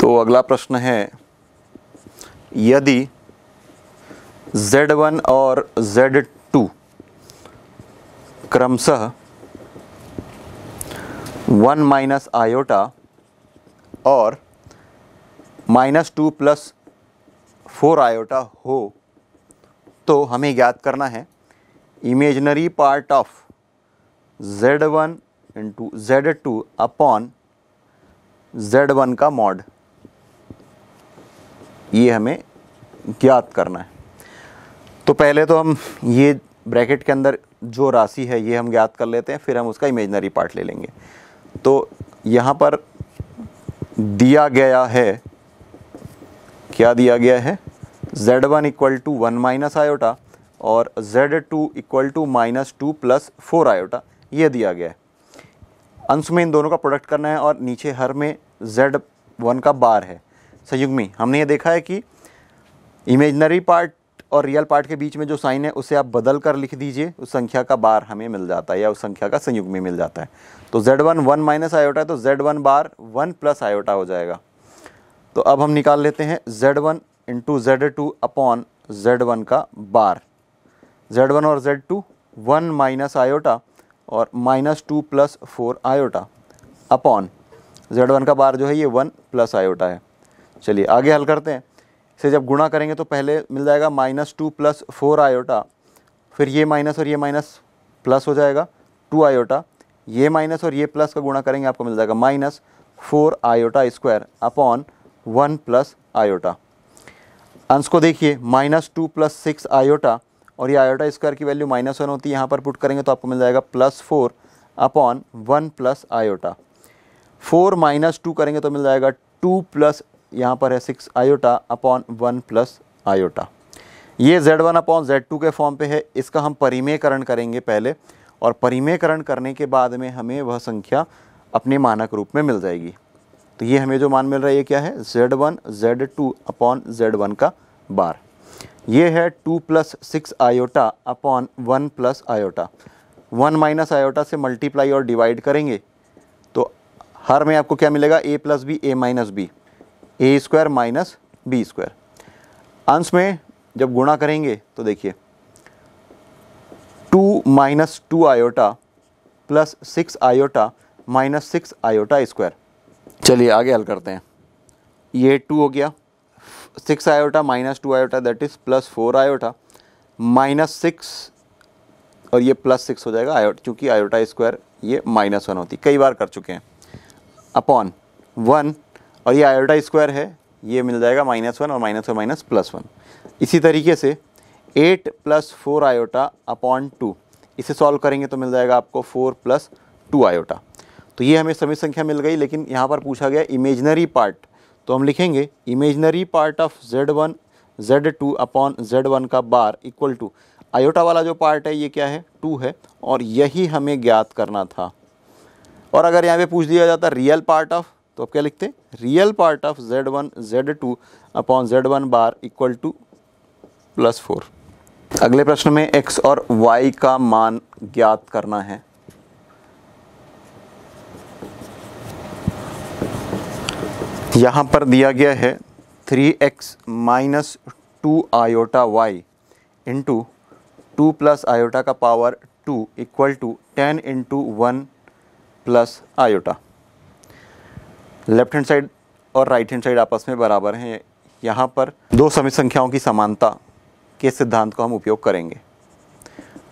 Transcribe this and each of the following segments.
तो अगला प्रश्न है यदि Z1 और Z2 क्रमशः वन माइनस आयोटा और minus two plus four iota हो तो हमें ज्ञात करना है imaginary part of Z1 one into Z two upon Z one का मॉड ये हमें ज्ञात करना है तो पहले तो हम ये ब्रैकेट के अंदर जो राशि है ये हम ज्ञात कर लेते हैं फिर हम उसका इमेजनरी पार्ट ले लेंगे तो यहाँ पर दिया गया है क्या दिया गया है Z1 one equal to one minus iota और Z2 two equal to minus two plus four iota ये दिया गया है अंश में इन दोनों का प्रोडक्ट करना है और नीचे हर में Z1 का बार है संयुग्मी हमने ये देखा है कि इमेजनरी पार्ट और रियल पार्ट के बीच में जो साइन है उसे आप बदल कर लिख दीजिए उस संख्या का बार हमें मिल जाता है या उस संख्या का संयुग में मिल जाता है तो Z one one minus iota है तो Z one bar one plus iota हो जाएगा तो अब हम निकाल लेते हैं Z one into Z two upon Z one का बार जेड वन और Z two one minus iota और minus two plus four iota upon Z one का बार जो है ये वन प्लस आयोटा है चलिए आगे हल करते हैं इसे जब गुणा करेंगे तो पहले मिल जाएगा minus two plus four iota फिर ये माइनस और ये माइनस प्लस हो जाएगा टू आयोटा ये माइनस और ये प्लस का गुणा करेंगे आपको मिल जाएगा minus four iota square upon one plus iota अंश को देखिए minus two plus six iota और ये आयोटा स्क्वायर की वैल्यू माइनस वन होती है यहाँ पर पुट करेंगे तो आपको मिल जाएगा plus four upon one plus iota four minus two करेंगे तो मिल जाएगा टू प्लस यहाँ पर है six iota upon one plus iota ये Z one upon Z two के फॉर्म पे है इसका हम परिमेयकरण करेंगे पहले और परिमेयकरण करने के बाद में हमें वह संख्या अपने मानक रूप में मिल जाएगी तो ये हमें जो मान मिल रहा है ये क्या है Z one Z two upon Z one का बार ये है two plus six iota upon one plus iota one minus iota से मल्टीप्लाई और डिवाइड करेंगे तो हर में आपको क्या मिलेगा A plus B A minus B A square minus B square अंश में जब गुणा करेंगे तो देखिए two minus two iota plus six iota minus six iota square चलिए आगे हल करते हैं ये टू हो गया six iota minus two iota that is plus four iota minus six और ये प्लस सिक्स हो जाएगा आयोटा चूँकि आयोटा स्क्वायर ये माइनस वन होती कई बार कर चुके हैं अपॉन वन और ये आयोटा स्क्वायर है ये मिल जाएगा माइनस वन और minus one minus plus one इसी तरीके से eight plus four iota upon two इसे सॉल्व करेंगे तो मिल जाएगा आपको फोर प्लस टू आयोटा तो ये हमें सभी संख्या मिल गई लेकिन यहाँ पर पूछा गया इमेजनरी पार्ट तो हम लिखेंगे imaginary part of Z one Z two upon Z one का बार इक्वल टू आयोटा वाला जो पार्ट है ये क्या है टू है और यही हमें ज्ञात करना था और अगर यहाँ पे पूछ दिया जाता रियल पार्ट ऑफ तो आप क्या लिखते हैं real part of Z one Z two upon Z one bar equal to plus four अगले प्रश्न में एक्स और वाई का मान ज्ञात करना है यहां पर दिया गया है three x minus two iota Y into two plus iota का power two equal to ten into one plus iota left hand side और राइट हैंड साइड आपस में बराबर हैं यहाँ पर दो समय संख्याओं की समानता के सिद्धांत को हम उपयोग करेंगे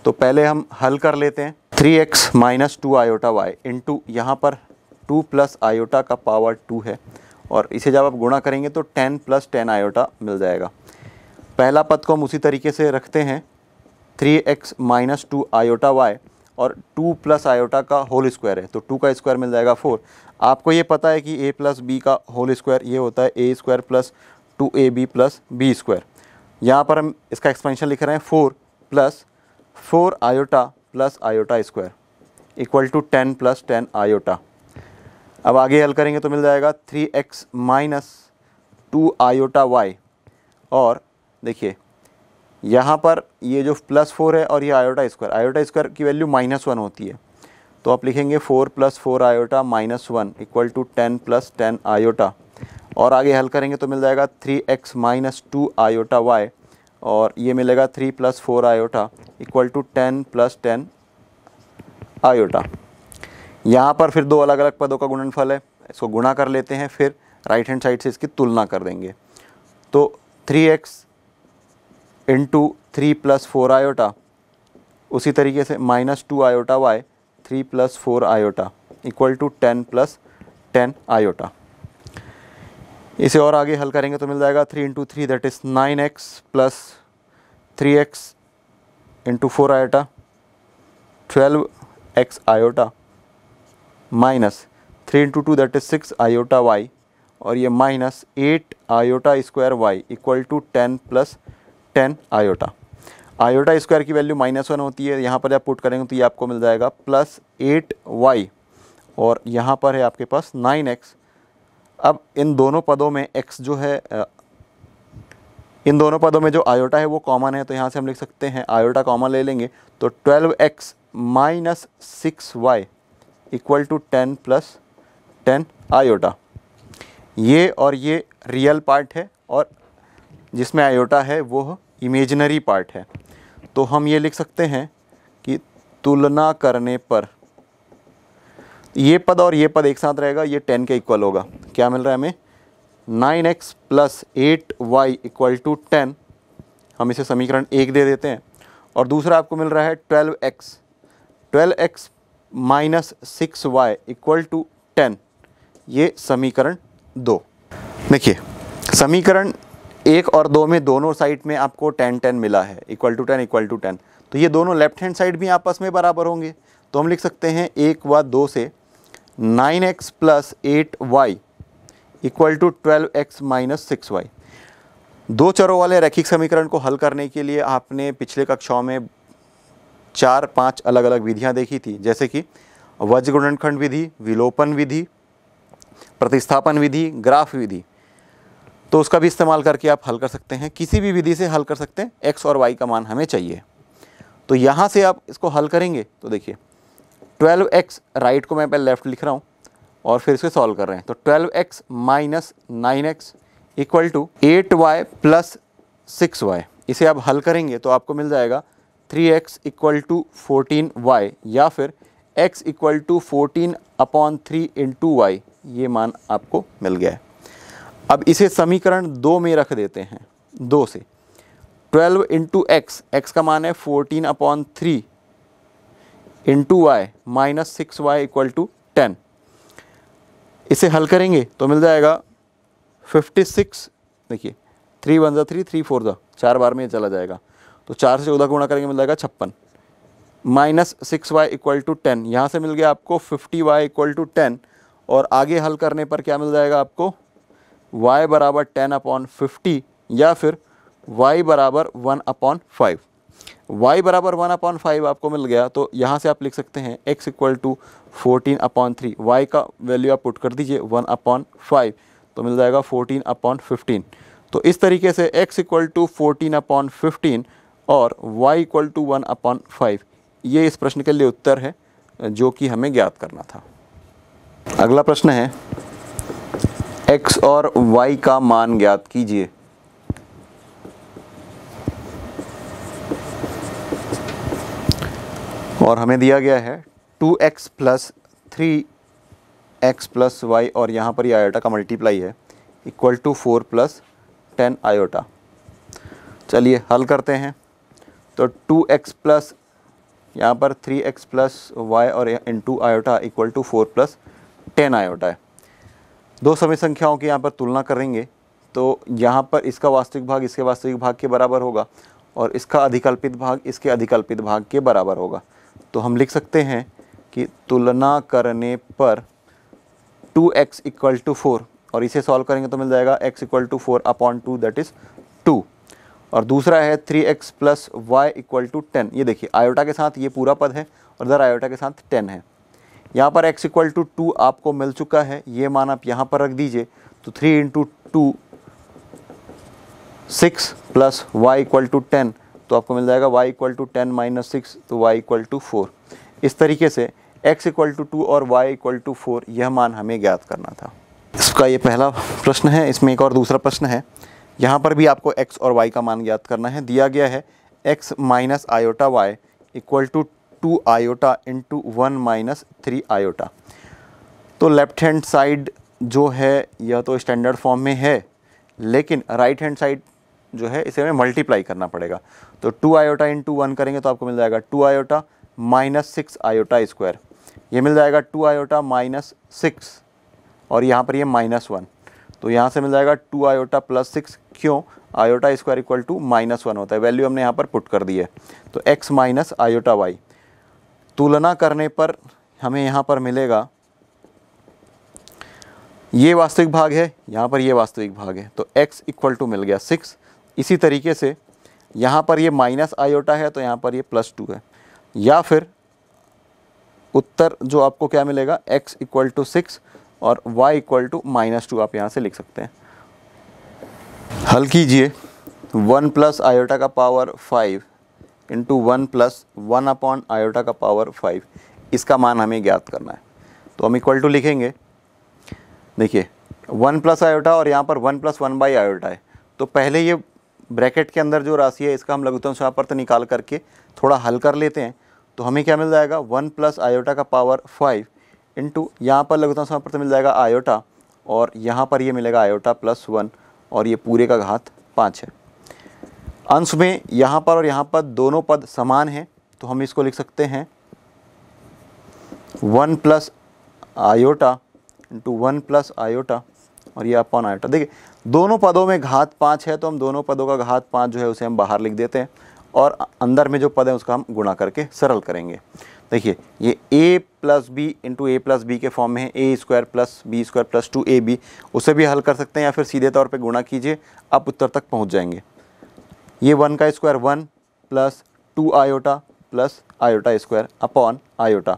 तो पहले हम हल कर लेते हैं three x minus two iota Y into यहाँ पर टू प्लस आयोटा का पावर टू है और इसे जब आप गुणा करेंगे तो टेन प्लस टेन आयोटा मिल जाएगा पहला पद को हम उसी तरीके से रखते हैं three x minus two iota y और टू प्लस आयोटा का होल स्क्वायर है तो टू का स्क्वायर मिल जाएगा फोर आपको ये पता है कि ए प्लस बी का होल स्क्वायर ये होता है a square plus two a b plus b square यहाँ पर हम इसका एक्सपेंशन लिख रहे हैं four plus four iota plus iota square equal to ten plus ten iota अब आगे हल करेंगे तो मिल जाएगा three x minus two iota y और देखिए यहाँ पर ये जो प्लस फोर है और ये आयोटा स्क्वायर आयोटा स्क्वायर की वैल्यू माइनस वन होती है तो आप लिखेंगे four plus four iota minus one equal to ten plus ten iota और आगे हल करेंगे तो मिल जाएगा three x minus two iota y और ये मिलेगा three plus four iota equal to ten plus ten iota यहाँ पर फिर दो अलग अलग पदों का गुणनफल है इसको गुणा कर लेते हैं फिर राइट हैंड साइड से इसकी तुलना कर देंगे तो three x into three plus four iota उसी तरीके से minus two iota y three plus four iota equal to ten plus ten iota इसे और आगे हल करेंगे तो मिल जाएगा three into three that is nine x plus three x into four iota twelve x iota minus three into two that is six iota y और ये minus eight iota square y equal to ten plus ten iota iota square की value minus one होती है यहाँ पर जब put करेंगे तो ये आपको मिल जाएगा प्लस एट वाई और यहाँ पर है आपके पास नाइन एक्स अब इन दोनों पदों में एक्स जो है इन दोनों पदों में जो आयोटा है वो कॉमन है तो यहाँ से हम लिख सकते हैं आयोटा कॉमन ले लेंगे तो twelve x minus six y equal to ten plus ten iota ये और ये रियल पार्ट है और जिसमें आयोटा है वो इमेजनरी पार्ट है तो हम ये लिख सकते हैं कि तुलना करने पर ये पद और ये पद एक साथ रहेगा ये टेन के इक्वल होगा क्या मिल रहा है हमें nine x plus eight y equal to ten हम इसे समीकरण एक दे देते हैं और दूसरा आपको मिल रहा है twelve x twelve x minus six y equal to ten ये समीकरण दो देखिए समीकरण एक और दो में दोनों साइड में आपको टेन टेन मिला है equal to ten equal to ten तो ये दोनों लेफ्ट हैंड साइड भी आपस में बराबर होंगे तो हम लिख सकते हैं एक व दो से nine x plus eight y equal to twelve x minus six y दो चरों वाले रैखिक समीकरण को हल करने के लिए आपने पिछले कक्षाओं में चार पांच अलग अलग विधियां देखी थी जैसे कि वज्र गुणनखंड विधि विलोपन विधि प्रतिस्थापन विधि ग्राफ विधि तो उसका भी इस्तेमाल करके आप हल कर सकते हैं किसी भी विधि से हल कर सकते हैं एक्स और वाई का मान हमें चाहिए तो यहाँ से आप इसको हल करेंगे तो देखिए ट्वेल्व एक्स राइट को मैं पहले लेफ़्ट लिख रहा हूँ और फिर इसे सॉल्व कर रहे हैं तो twelve x minus nine x equal to eight y plus six y इसे आप हल करेंगे तो आपको मिल जाएगा three x equal to fourteen y या फिर x equal to fourteen upon three into y ये मान आपको मिल गया है अब इसे समीकरण दो में रख देते हैं दो से ट्वेल्व इंटू एक्स एक्स का मान है fourteen upon three into y minus six y equal to ten इसे हल करेंगे तो मिल जाएगा फिफ्टी सिक्स देखिए थ्री वन ज़ा थ्री थ्री फोर ज़ा चार बार में ये चला जाएगा तो चार से चौदह गुणा करेंगे मिल जाएगा छप्पन minus six y equal to ten यहाँ से मिल गया आपको fifty y equal to ten और आगे हल करने पर क्या मिल जाएगा आपको y बराबर टेन अपॉन फिफ्टी या फिर y बराबर वन अपॉन फाइव y बराबर वन अपॉन फाइव आपको मिल गया तो यहाँ से आप लिख सकते हैं x equal to fourteen upon three y का वैल्यू आप पुट कर दीजिए वन अपॉन फाइव तो मिल जाएगा फोर्टीन अपॉन फिफ्टीन तो इस तरीके से x equal to fourteen upon fifteen और y equal to one upon five ये इस प्रश्न के लिए उत्तर है जो कि हमें ज्ञात करना था अगला प्रश्न है एक्स और वाई का मान ज्ञात कीजिए और हमें दिया गया है two x plus three x plus y और यहाँ पर ये आयोटा का मल्टीप्लाई है equal to four plus ten iota चलिए हल करते हैं तो टू एक्स प्लस यहाँ पर थ्री एक्स प्लस वाई और into iota equal to four plus ten iota है दो समय संख्याओं की यहाँ पर तुलना करेंगे तो यहाँ पर इसका वास्तविक भाग इसके वास्तविक भाग के बराबर होगा और इसका अधिकल्पित भाग इसके अधिकल्पित भाग के बराबर होगा तो हम लिख सकते हैं कि तुलना करने पर two x equal to four और इसे सॉल्व करेंगे तो मिल जाएगा x equal to four upon two that is two और दूसरा है three x plus y equal to ten ये देखिए आयोटा के साथ ये पूरा पद है और इधर आयोटा के साथ टेन है यहाँ पर x इक्वल टू टू आपको मिल चुका है ये मान आप यहाँ पर रख दीजिए तो three into two six plus y equal to ten तो आपको मिल जाएगा y equal to ten minus six तो वाई इक्वल टू फोर इस तरीके से x इक्वल टू टू और y इक्वल टू फोर यह मान हमें ज्ञात करना था इसका ये पहला प्रश्न है इसमें एक और दूसरा प्रश्न है यहाँ पर भी आपको x और y का मान ज्ञात करना है दिया गया है x minus iota y equal to two iota into one minus three iota तो लेफ्ट हैंड साइड जो है यह तो स्टैंडर्ड फॉर्म में है लेकिन राइट हैंड साइड जो है इसे हमें मल्टीप्लाई करना पड़ेगा तो टू आयोटा इंटू वन करेंगे तो आपको मिल जाएगा two iota minus six iota square ये मिल जाएगा टू आयोटा माइनस सिक्स और यहाँ पर ये माइनस वन तो यहाँ से मिल जाएगा टू आयोटा प्लस सिक्स क्यों iota square equal to minus one होता है वैल्यू हमने यहाँ पर पुट कर दी है तो एक्स माइनस आयोटा वाई तुलना करने पर हमें यहाँ पर मिलेगा ये वास्तविक भाग है यहाँ पर ये वास्तविक भाग है तो x इक्वल टू मिल गया सिक्स इसी तरीके से यहाँ पर ये माइनस आयोटा है तो यहाँ पर ये प्लस टू है या फिर उत्तर जो आपको क्या मिलेगा x इक्वल टू सिक्स और y equal to minus two आप यहाँ से लिख सकते हैं हल कीजिए वन प्लस आयोटा का power five into one plus one upon iota का पावर फाइव इसका मान हमें ज्ञात करना है तो हम इक्वल टू लिखेंगे देखिए वन प्लस आयोटा और यहाँ पर one plus one by iota है तो पहले ये ब्रैकेट के अंदर जो राशि है इसका हम लघुतम समापर्त निकाल करके थोड़ा हल कर लेते हैं तो हमें क्या मिल जाएगा वन प्लस आयोटा का पावर फाइव इंटू यहाँ पर लघुतम समापर्त मिल जाएगा आयोटा और यहाँ पर ये मिलेगा आयोटा प्लस वन और ये पूरे का घात पाँच है अंश में यहाँ पर और यहाँ पर दोनों पद समान हैं तो हम इसको लिख सकते हैं one plus iota into one plus iota और ये अपन आयोटा देखिए दोनों पदों में घात पाँच है तो हम दोनों पदों का घात पाँच जो है उसे हम बाहर लिख देते हैं और अंदर में जो पद है उसका हम गुणा करके सरल करेंगे देखिए ये a plus b into a plus b के फॉर्म में है a square plus b square plus two a b उसे भी हल कर सकते हैं या फिर सीधे तौर पे गुणा कीजिए आप उत्तर तक पहुंच जाएंगे ये वन का square one plus two iota plus iota square upon iota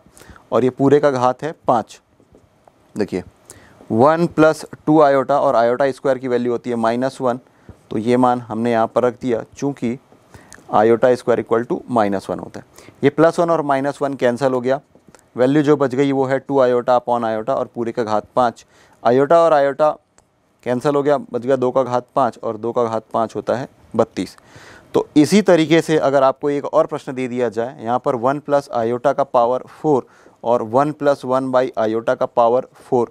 और ये पूरे का घात है पाँच देखिए वन प्लस टू आयोटा और आयोटा स्क्वायर की वैल्यू होती है माइनस वन तो ये मान हमने यहाँ पर रख दिया चूँकि iota square equal to minus one होता है ये प्लस वन और माइनस वन कैंसिल हो गया वैल्यू जो बच गई वो है टू आयोटा अपॉन आयोटा और पूरे का घात पाँच आयोटा और आयोटा कैंसिल हो गया बच गया दो का घात पाँच और दो का घात पाँच होता है बत्तीस तो इसी तरीके से अगर आपको एक और प्रश्न दे दिया जाए यहाँ पर वन प्लस आयोटा का पावर फोर और one plus one by iota का पावर फोर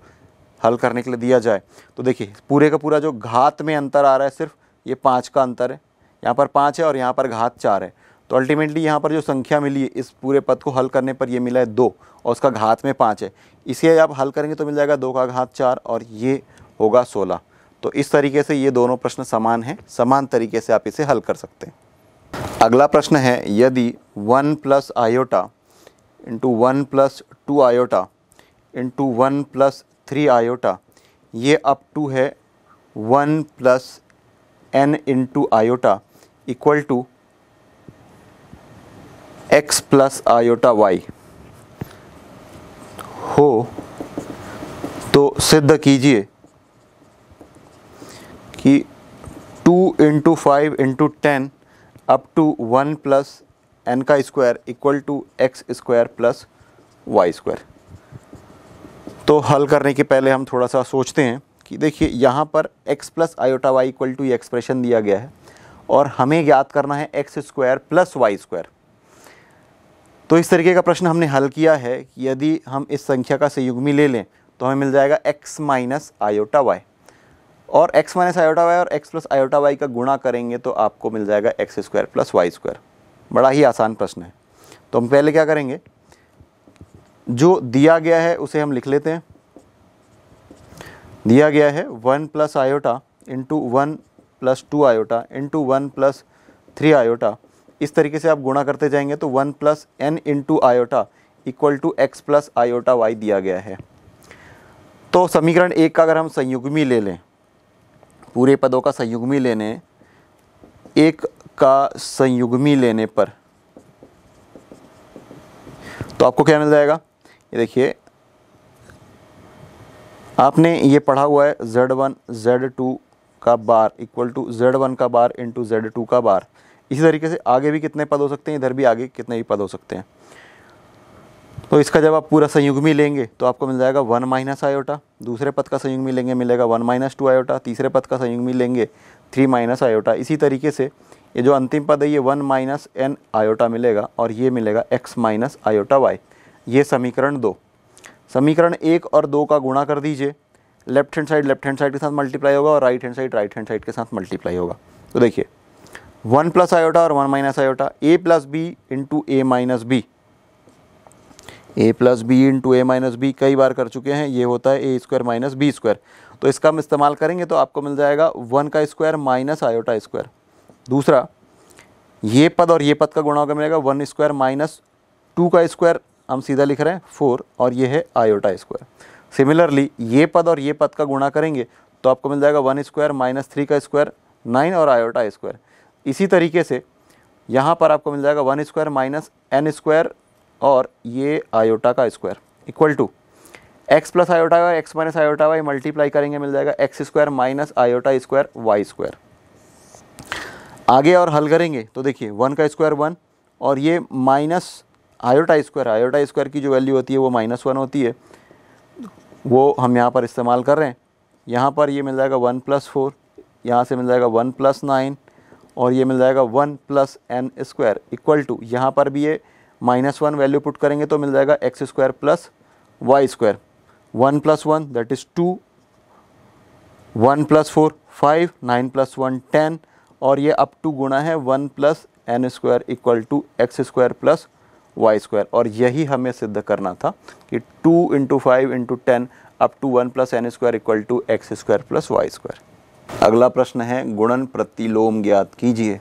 हल करने के लिए दिया जाए तो देखिए पूरे का पूरा जो घात में अंतर आ रहा है सिर्फ ये पाँच का अंतर है यहाँ पर पाँच है और यहाँ पर घात चार है तो अल्टीमेटली यहाँ पर जो संख्या मिली है इस पूरे पद को हल करने पर ये मिला है दो और उसका घात में पाँच है इसे आप हल करेंगे तो मिल जाएगा दो का घात चार और ये होगा सोलह तो इस तरीके से ये दोनों प्रश्न समान हैं समान तरीके से आप इसे हल कर सकते हैं अगला प्रश्न है यदि one plus iota into one plus two iota into one plus three iota ये अप टू है one plus n into iota equal to x plus iota y हो तो सिद्ध कीजिए कि two into five into ten up to one plus n का square equal to x square plus y square तो हल करने के पहले हम थोड़ा सा सोचते हैं कि देखिए यहाँ पर x plus iota y equal to ये एक्सप्रेशन दिया गया है और हमें याद करना है x square plus y square तो इस तरीके का प्रश्न हमने हल किया है कि यदि हम इस संख्या का संयुग्मी ले लें तो हमें मिल जाएगा x माइनस आयोटा वाई और एक्स माइनस आयोटा वाई और एक्स प्लस आयोटा वाई का गुणा करेंगे तो आपको मिल जाएगा x square plus y square बड़ा ही आसान प्रश्न है तो हम पहले क्या करेंगे जो दिया गया है उसे हम लिख लेते हैं दिया गया है one plus iota into one plus two iota into one plus three iota इस तरीके से आप गुणा करते जाएंगे तो one plus n into iota equal to x plus iota y दिया गया है तो समीकरण एक का अगर हम संयुग्मी ले लें पूरे पदों का संयुग्मी लेने एक का संयुग्मी लेने पर तो आपको क्या मिल जाएगा ये देखिए आपने ये पढ़ा हुआ है जेड वन जेड टू का बार इक्वल टू जेड वन का बार इंटू जेड टू का बार इसी तरीके से आगे भी कितने पद हो सकते हैं इधर भी आगे कितने भी पद हो सकते हैं तो इसका जब आप पूरा संयुग में लेंगे तो आपको मिल जाएगा वन माइनस आयोटा दूसरे पद का संयुग में लेंगे मिलेगा वन माइनस टू आयोटा तीसरे पद का संयुग में लेंगे थ्री माइनस आयोटा इसी तरीके से ये जो अंतिम पद है ये वन माइनस एन आयोटा मिलेगा और ये मिलेगा एक्स माइनस आयोटा वाई ये समीकरण दो समीकरण एक और दो का गुणा कर दीजिए left hand side left hand side के साथ मल्टीप्लाई होगा और right hand side right hand side के साथ मल्टीप्लाई होगा तो देखिए वन प्लस आयोटा और one minus iota a plus b into a minus B a plus b into a minus b कई बार कर चुके हैं ये होता है a square minus B square तो इसका हम इस्तेमाल करेंगे तो आपको मिल जाएगा वन का स्क्वायर माइनस आयोटा स्क्वायर दूसरा ये पद और ये पद का गुणा होगा मिलेगा वन स्क्वायर माइनस टू का स्क्वायर हम सीधा लिख रहे हैं फोर और ये है आयोटा स्क्वायर सिमिलरली ये पद और ये पद का गुणा करेंगे तो आपको मिल जाएगा वन स्क्वायर माइनस थ्री का स्क्वायर नाइन और आयोटा स्क्वायर इसी तरीके से यहाँ पर आपको मिल जाएगा one square minus n square और ये आयोटा का square equal to x plus iota y x minus iota y multiply करेंगे मिल जाएगा x square minus iota square y square आगे और हल करेंगे तो देखिए वन का स्क्वायर वन और ये minus iota square iota square की जो वैल्यू होती है वो माइनस वन होती है वो हम यहाँ पर इस्तेमाल कर रहे हैं यहाँ पर ये मिल जाएगा वन प्लस फोर यहाँ से मिल जाएगा वन प्लस नाइन और ये मिल जाएगा one plus n square equal to यहाँ पर भी ये माइनस वन वैल्यू पुट करेंगे तो मिल जाएगा x square plus y square one plus one that is two one plus four five nine plus one ten और ये अप टू गुणा है one plus n square equal to x square plus y square और यही हमें सिद्ध करना था कि two into five into ten up to one plus n square equal to x square plus y square अगला प्रश्न है गुणन प्रतिलोम ज्ञात कीजिए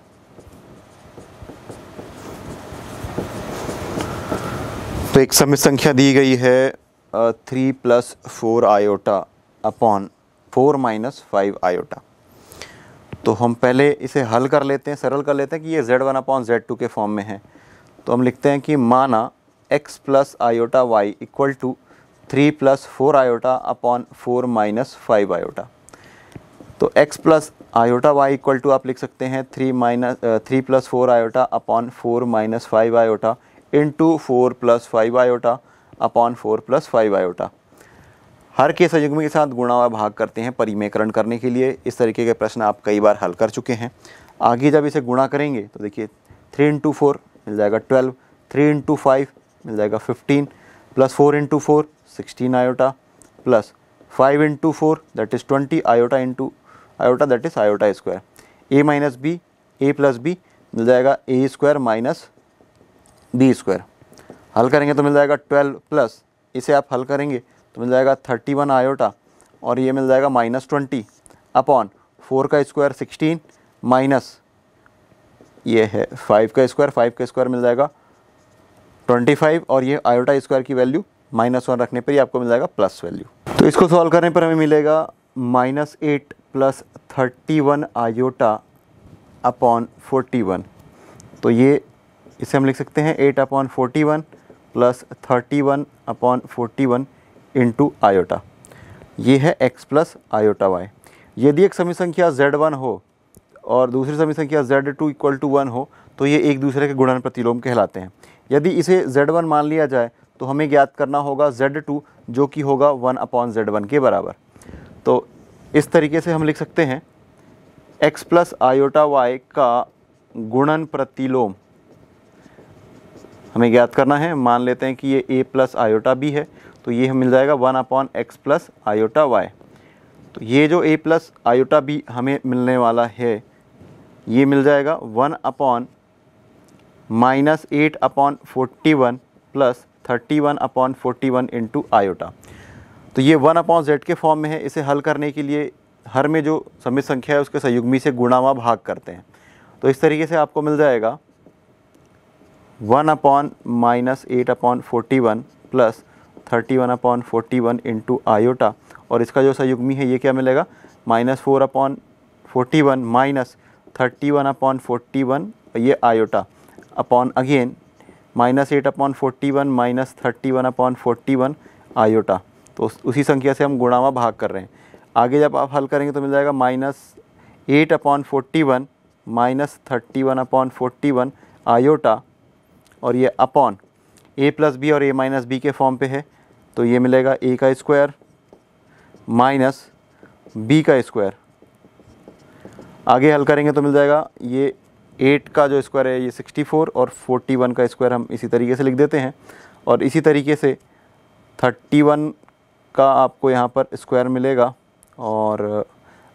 तो एक समय संख्या दी गई है three plus four iota upon four minus five iota तो हम पहले इसे हल कर लेते हैं सरल कर लेते हैं कि ये Z one upon Z two के फॉर्म में है तो हम लिखते हैं कि माना x plus iota y equal to three plus four iota upon four minus five iota तो x plus iota y equal to आप लिख सकते हैं three minus three plus four iota upon four minus five iota into four plus five iota upon four plus five iota हर के संयुग्म के साथ गुणा व भाग करते हैं परिमेकरण करने के लिए इस तरीके के प्रश्न आप कई बार हल कर चुके हैं आगे जब इसे गुणा करेंगे तो देखिए थ्री इंटू फोर मिल जाएगा ट्वेल्व थ्री इंटू फाइव मिल जाएगा fifteen plus four into four sixteen iota plus five into four that is twenty iota into iota that is iota square a minus B a plus b मिल जाएगा a square minus B square हल करेंगे तो मिल जाएगा twelve plus इसे आप हल करेंगे तो मिल जाएगा थर्टी वन आयोटा और ये मिल जाएगा माइनस ट्वेंटी अपॉन फोर का स्क्वायर सिक्सटीन माइनस ये है फाइव का स्क्वायर फाइव का स्क्वायर मिल जाएगा ट्वेंटी फाइव और ये आयोटा स्क्वायर की वैल्यू माइनस वन रखने पर ही आपको मिल जाएगा प्लस वैल्यू तो इसको सॉल्व करने पर हमें मिलेगा minus eight plus thirty one iota upon forty one तो ये इसे हम लिख सकते हैं eight upon forty one plus thirty one upon forty one into iota ये है एक्स प्लस आयोटा वाई यदि एक समी संख्या जेड वन हो और दूसरी समी संख्या z two equal to one हो तो ये एक दूसरे के गुणन प्रतिलोम कहलाते हैं यदि इसे जेड वन मान लिया जाए तो हमें ज्ञात करना होगा जेड टू जो कि होगा वन अपॉन जेड वन के बराबर तो इस तरीके से हम लिख सकते हैं एक्स प्लस आयोटा वाई का गुणन प्रतिलोम हमें ज्ञात करना है मान लेते हैं कि ये ए प्लस आयोटा बी है तो ये मिल जाएगा one upon x plus iota y तो ये जो ए प्लस आयोटा बी हमें मिलने वाला है ये मिल जाएगा one upon minus eight upon forty one plus thirty one upon forty one into iota तो ये वन अपॉन जेड के फॉर्म में है इसे हल करने के लिए हर में जो समित संख्या है उसके संयुग्मी से गुणावा भाग करते हैं तो इस तरीके से आपको मिल जाएगा one upon minus eight upon forty one plus thirty one upon forty one into iota और इसका जो संयुग्मी है ये क्या मिलेगा minus four upon forty one minus thirty one upon forty one ये iota upon again minus eight upon forty one minus thirty one upon forty one iota तो उसी संख्या से हम गुणावा भाग कर रहे हैं आगे जब आप हल करेंगे तो मिल जाएगा minus eight upon forty one minus thirty one upon forty one iota और ये अपॉन ए प्लस बी और ए माइनस बी के फॉर्म पे है तो ये मिलेगा ए का स्क्वायर माइनस बी का स्क्वायर आगे हल करेंगे तो मिल जाएगा ये एट का जो स्क्वायर है ये सिक्सटी फोर और फोर्टी वन का स्क्वायर हम इसी तरीके से लिख देते हैं और इसी तरीके से थर्टी वन का आपको यहाँ पर स्क्वायर मिलेगा और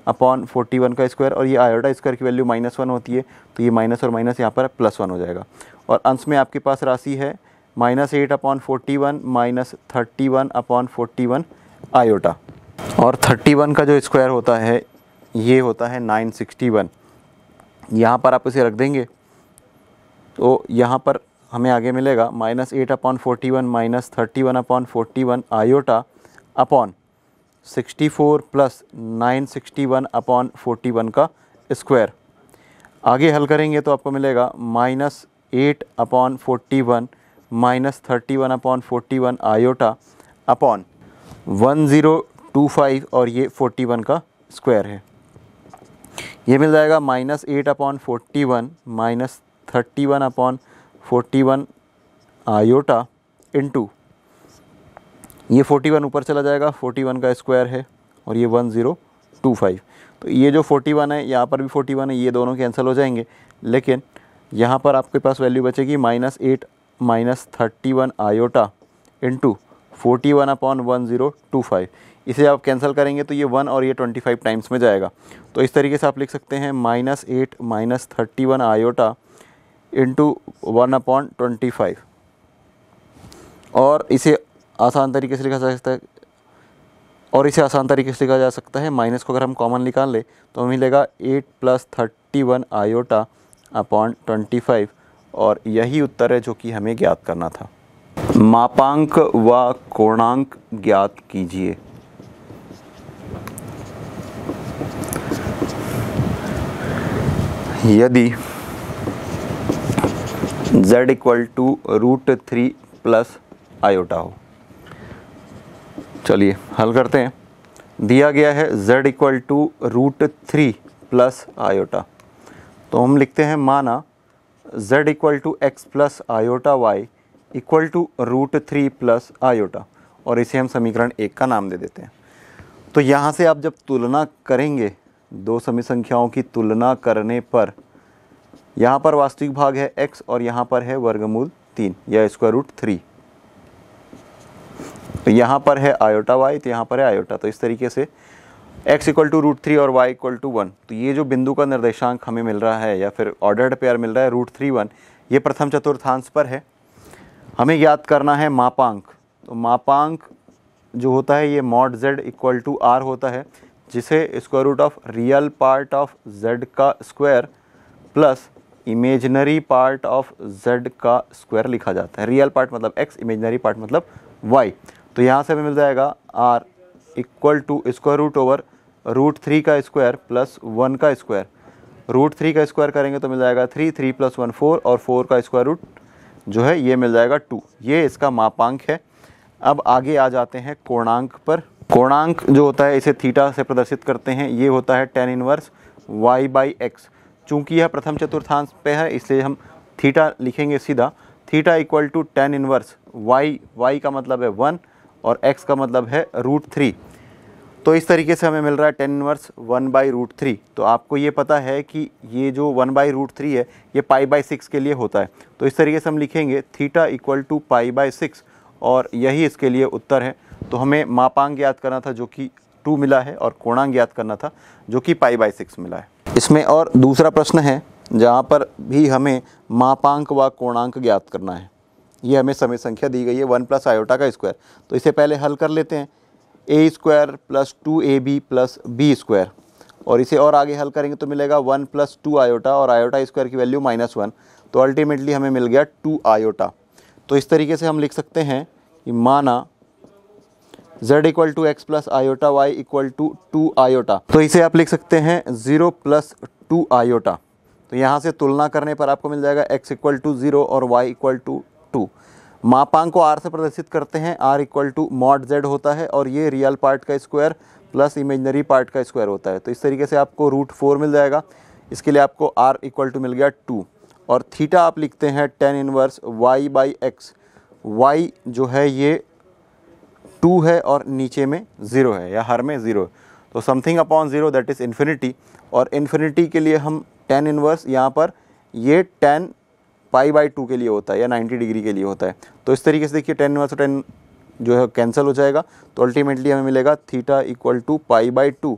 अपॉन फोर्टी वन का स्क्वायर और ये आयोटा स्क्वायर की वैल्यू माइनस वन होती है तो ये माइनस और माइनस यहाँ पर प्लस वन हो जाएगा और अंश में आपके पास राशि है minus eight upon forty one minus thirty one upon forty one iota और थर्टी वन का जो स्क्वायर होता है ये होता है नाइन सिक्सटी वन यहाँ पर आप इसे रख देंगे तो यहाँ पर हमें आगे मिलेगा minus eight upon forty one minus thirty one upon forty one iota upon 64 plus nine sixty one upon forty one का स्क्वायर आगे हल करेंगे तो आपको मिलेगा minus eight upon forty one minus thirty one upon forty one iota upon one zero two five और ये forty one का स्क्वायर है ये मिल जाएगा minus eight upon forty one minus thirty one upon forty one iota into ये 41 ऊपर चला जाएगा 41 का स्क्वायर है और ये 1025 तो ये जो 41 है यहाँ पर भी 41 है ये दोनों कैंसिल हो जाएंगे लेकिन यहाँ पर आपके पास वैल्यू बचेगी minus eight minus thirty one iota into forty one upon one zero two five इसे आप कैंसिल करेंगे तो ये वन और ये ट्वेंटी फाइव टाइम्स में जाएगा तो इस तरीके से आप लिख सकते हैं minus eight minus thirty one iota into one upon twenty five और इसे आसान तरीके से लिखा जा सकता है और इसे आसान तरीके से लिखा जा सकता है माइनस को अगर हम कॉमन निकाल लें तो मिलेगा eight plus thirty one iota upon twenty five और यही उत्तर है जो कि हमें ज्ञात करना था मापांक व कोणांक ज्ञात कीजिए यदि z equal to root three plus iota हो चलिए हल करते हैं दिया गया है z equal to root three plus iota तो हम लिखते हैं माना z equal to x plus iota y equal to root three plus iota और इसे हम समीकरण एक का नाम दे देते हैं तो यहाँ से आप जब तुलना करेंगे दो समी संख्याओं की तुलना करने पर यहाँ पर वास्तविक भाग है x और यहाँ पर है वर्गमूल तीन या स्क्वायर रूट थ्री तो यहाँ पर है आयोटा वाई तो यहाँ पर है आयोटा तो इस तरीके से x equal to root three और वाई इक्वल टू वन तो ये जो बिंदु का निर्देशांक हमें मिल रहा है या फिर ऑर्डर्ड पेयर मिल रहा है रूट थ्री वन ये प्रथम चतुर्थांश पर है हमें याद करना है मापांक तो मापांक जो होता है ये mod z equal to r होता है जिसे square root of real part of z का square plus imaginary part of z का स्क्वायर लिखा जाता है रियल पार्ट मतलब एक्स इमेजनरी पार्ट मतलब वाई तो यहाँ से हमें मिल जाएगा r equal to square root over root three का स्क्वायर प्लस वन का स्क्वायर रूट थ्री का स्क्वायर करेंगे तो मिल जाएगा three three plus one four और फोर का स्क्वायर रूट जो है ये मिल जाएगा टू ये इसका मापांक है अब आगे आ जाते हैं कोणांक पर कोणांक जो होता है इसे थीटा से प्रदर्शित करते हैं ये होता है tan inverse y by x चूँकि यह प्रथम चतुर्थांश पे है इसलिए हम थीटा लिखेंगे सीधा theta equal to tan inverse y y का मतलब है वन और x का मतलब है रूट थ्री तो इस तरीके से हमें मिल रहा है tan inverse one by root three तो आपको ये पता है कि ये जो वन बाई रूट थ्री है ये पाई बाई सिक्स के लिए होता है तो इस तरीके से हम लिखेंगे theta equal to pi by six और यही इसके लिए उत्तर है तो हमें मापांग याद करना था जो कि टू मिला है और कोणांग याद करना था जो कि पाई बाई सिक्स मिला है इसमें और दूसरा प्रश्न है जहाँ पर भी हमें मापांक व कोणांक ज्ञात करना है ये हमें समय संख्या दी गई है वन प्लस आयोटा का स्क्वायर तो इसे पहले हल कर लेते हैं a square plus two a b plus b square और इसे और आगे हल करेंगे तो मिलेगा वन प्लस टू आयोटा और आयोटा स्क्वायर की वैल्यू माइनस वन तो अल्टीमेटली हमें मिल गया टू आयोटा तो इस तरीके से हम लिख सकते हैं कि माना z equal to x plus iota y equal to two iota तो इसे आप लिख सकते हैं ज़ीरो प्लस टू आयोटा तो यहाँ से तुलना करने पर आपको मिल जाएगा x इक्वल टू ज़ीरो और y इक्वल टू टू मापांक को आर से प्रदर्शित करते हैं r equal to mod z होता है और ये रियल पार्ट का स्क्वायर प्लस इमेजनरी पार्ट का स्क्वायर होता है तो इस तरीके से आपको रूट फोर मिल जाएगा इसके लिए आपको आर इक्वल टू मिल गया टू और थीटा आप लिखते हैं tan inverse y by x y जो है ये टू है और नीचे में ज़ीरो है या हर में ज़ीरो तो something upon zero that is infinity और इन्फिनिटी के लिए हम टेन इनवर्स यहाँ पर ये टेन पाई बाई टू के लिए होता है या 90 डिग्री के लिए होता है तो इस तरीके से देखिए टेन वर्स टेन जो है कैंसिल हो जाएगा तो अल्टीमेटली हमें मिलेगा theta equal to pi by two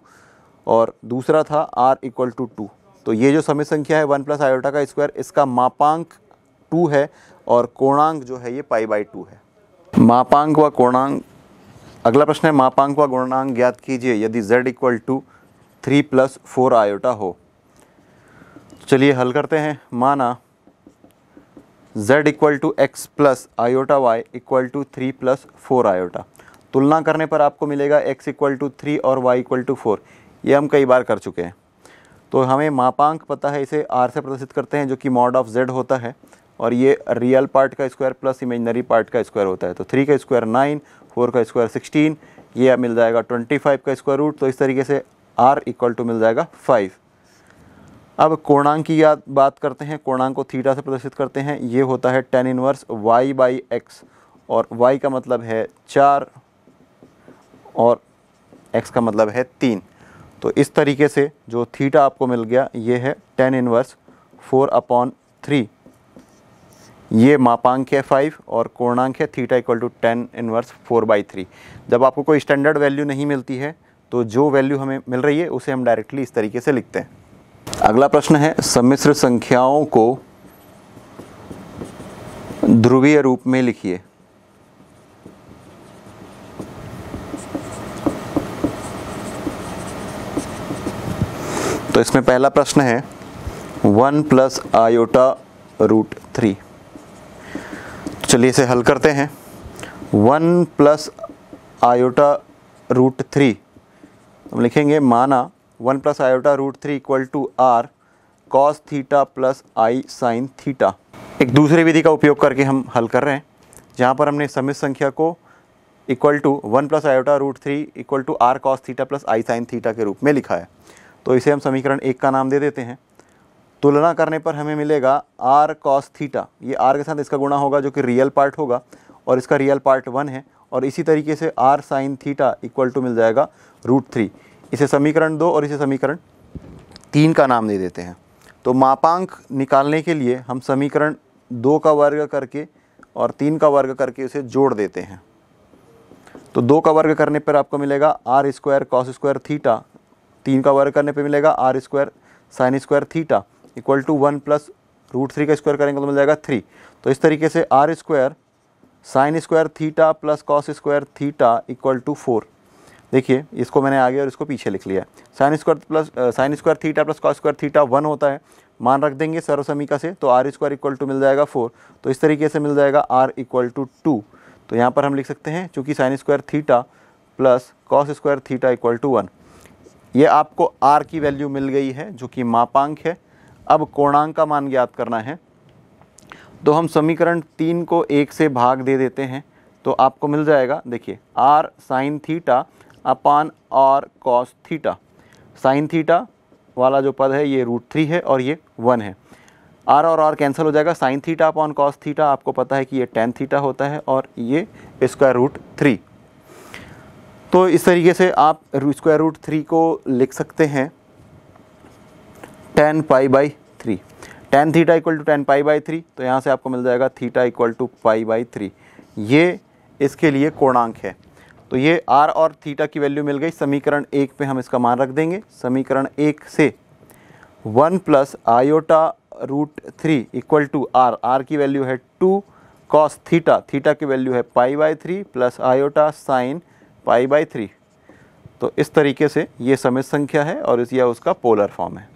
और दूसरा था आर इक्वल टू टू तो ये जो समय संख्या है वन प्लस आयोटा का स्क्वायर इसका मापांक टू है और कोणांक जो है ये पाई बाई टू है मापांक व कोणांक अगला प्रश्न है मापांक व गुणांक ज्ञात कीजिए यदि z equal to three plus four iota हो चलिए हल करते हैं माना z equal to x plus iota y equal to three plus four iota तुलना करने पर आपको मिलेगा x इक्वल टू थ्री और y इक्वल टू फोर ये हम कई बार कर चुके हैं तो हमें मापांक पता है इसे r से प्रदर्शित करते हैं जो कि मॉड ऑफ z होता है और ये रियल पार्ट का स्क्वायर प्लस इमेजनरी पार्ट का स्क्वायर होता है तो थ्री का स्क्वायर नाइन फोर का स्क्वायर सिक्सटीन ये मिल जाएगा ट्वेंटी फाइव का स्क्वायर रूट तो इस तरीके से आर इक्वल टू मिल जाएगा फाइव अब कोणांक की याद बात करते हैं कोणांक को थीटा से प्रदर्शित करते हैं ये होता है tan inverse y by x और वाई का मतलब है चार और एक्स का मतलब है तीन तो इस तरीके से जो थीटा आपको मिल गया ये है tan inverse four upon three ये मापांक है फाइव और कोणांक है theta equal to tan inverse four by three जब आपको कोई स्टैंडर्ड वैल्यू नहीं मिलती है तो जो वैल्यू हमें मिल रही है उसे हम डायरेक्टली इस तरीके से लिखते हैं अगला प्रश्न है सम्मिश्र संख्याओं को ध्रुवीय रूप में लिखिए तो इसमें पहला प्रश्न है one plus iota root three तो चलिए इसे हल करते हैं one plus iota root three हम लिखेंगे माना one plus iota root three equal to r cos theta plus i sine theta एक दूसरे विधि का उपयोग करके हम हल कर रहे हैं जहाँ पर हमने समित संख्या को equal to one plus iota root three equal to r cos theta plus i sine theta के रूप में लिखा है तो इसे हम समीकरण एक का नाम दे देते हैं तुलना करने पर हमें मिलेगा आर कॉस थीटा ये आर के साथ इसका गुणा होगा जो कि रियल पार्ट होगा और इसका रियल पार्ट वन है और इसी तरीके से r sine theta equal to मिल जाएगा रूट थ्री इसे समीकरण दो और इसे समीकरण तीन का नाम दे देते हैं तो मापांक निकालने के लिए हम समीकरण दो का वर्ग करके और तीन का वर्ग करके उसे जोड़ देते हैं तो दो का वर्ग करने पर आपको मिलेगा R square cos square theta तीन का वर्ग करने पर मिलेगा R square sine square theta equal to one plus root three का स्क्वायर करेंगे तो मिल जाएगा थ्री तो इस तरीके से R square sine square theta plus cos square theta equal to four देखिए इसको मैंने आगे और इसको पीछे लिख लिया sine square plus sine square theta plus cos square theta one होता है मान रख देंगे सर्वसमिका से तो आर स्क्वायर इक्वल टू मिल जाएगा फोर तो इस तरीके से मिल जाएगा आर इक्वल टू टू तो यहाँ पर हम लिख सकते हैं चूँकि sine square theta plus cos square theta equal to one ये आपको आर की वैल्यू मिल गई है जो कि मापांक है अब कोणांक का मान ज्ञात करना है तो हम समीकरण तीन को एक से भाग दे देते हैं तो आपको मिल जाएगा देखिए R sine theta upon R cos theta sine theta वाला जो पद है ये रूट थ्री है और ये वन है आर और आर कैंसिल हो जाएगा sine theta upon cos theta आपको पता है कि ये टेन थीटा होता है और ये स्क्वायर रूट थ्री तो इस तरीके से आप स्क्वायर रूट थ्री को लिख सकते हैं tan pi by three tan theta equal to tan pi by three तो यहाँ से आपको मिल जाएगा theta equal to pi by three ये इसके लिए कोणांक है तो ये आर और थीटा की वैल्यू मिल गई समीकरण एक पे हम इसका मान रख देंगे समीकरण एक से one plus iota root three equal to R R की वैल्यू है टू कॉस थीटा थीटा की वैल्यू है pi by three plus iota sine pi by three तो इस तरीके से ये समय संख्या है और इस यह उसका पोलर फॉर्म है